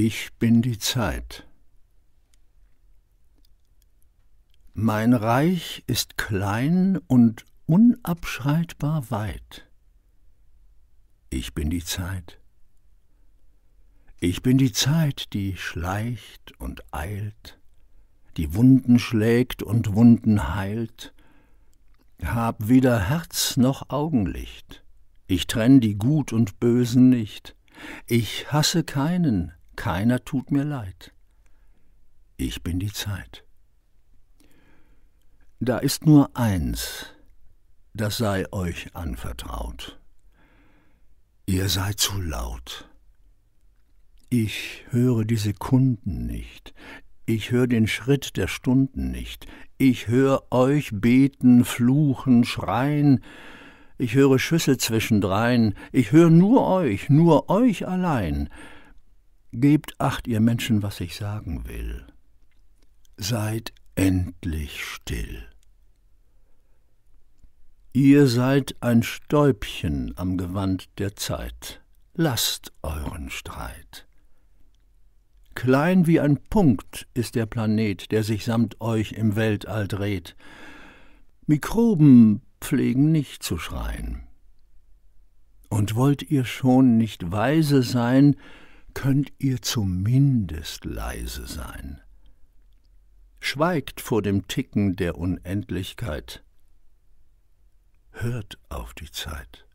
Ich bin die Zeit. Mein Reich ist klein und unabschreitbar weit. Ich bin die Zeit. Ich bin die Zeit, die schleicht und eilt, die Wunden schlägt und Wunden heilt. Hab weder Herz noch Augenlicht. Ich trenn die Gut und Bösen nicht. Ich hasse keinen, keiner tut mir leid. Ich bin die Zeit. Da ist nur eins, das sei euch anvertraut. Ihr seid zu laut. Ich höre die Sekunden nicht, ich höre den Schritt der Stunden nicht, ich höre euch beten, fluchen, schreien, ich höre Schüsse zwischendrein, ich höre nur euch, nur euch allein, Gebt acht, ihr Menschen, was ich sagen will. Seid endlich still. Ihr seid ein Stäubchen am Gewand der Zeit. Lasst euren Streit. Klein wie ein Punkt ist der Planet, der sich samt euch im Weltall dreht. Mikroben pflegen nicht zu schreien. Und wollt ihr schon nicht weise sein, könnt ihr zumindest leise sein. Schweigt vor dem Ticken der Unendlichkeit. Hört auf die Zeit.